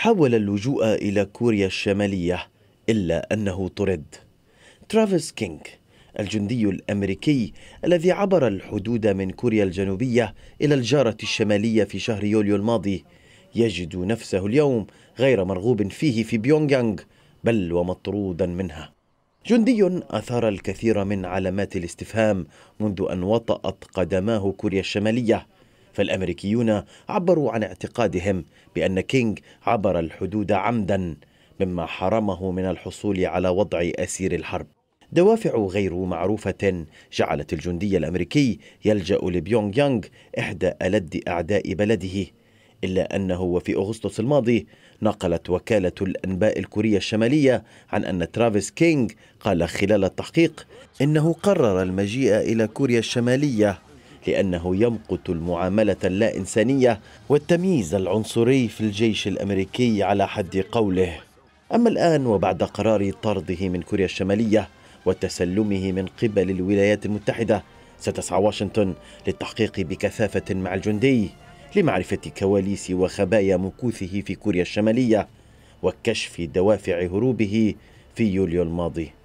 حاول اللجوء إلى كوريا الشمالية إلا أنه طرد ترافيس كينغ الجندي الأمريكي الذي عبر الحدود من كوريا الجنوبية إلى الجارة الشمالية في شهر يوليو الماضي يجد نفسه اليوم غير مرغوب فيه في بيونغيانغ بل ومطرودا منها جندي أثار الكثير من علامات الاستفهام منذ أن وطأت قدماه كوريا الشمالية فالامريكيون عبروا عن اعتقادهم بان كينغ عبر الحدود عمدا مما حرمه من الحصول على وضع اسير الحرب دوافع غير معروفة جعلت الجندي الأمريكي يلجأ لبيونغ يانغ إحدى ألد أعداء بلده إلا أنه وفي أغسطس الماضي نقلت وكالة الأنباء الكورية الشمالية عن أن ترافيس كينغ قال خلال التحقيق إنه قرر المجيء إلى كوريا الشمالية لأنه يمقت المعاملة اللا إنسانية والتمييز العنصري في الجيش الأمريكي على حد قوله أما الآن وبعد قرار طرده من كوريا الشمالية وتسلمه من قبل الولايات المتحدة ستسعى واشنطن للتحقيق بكثافة مع الجندي لمعرفة كواليس وخبايا مكوثه في كوريا الشمالية وكشف دوافع هروبه في يوليو الماضي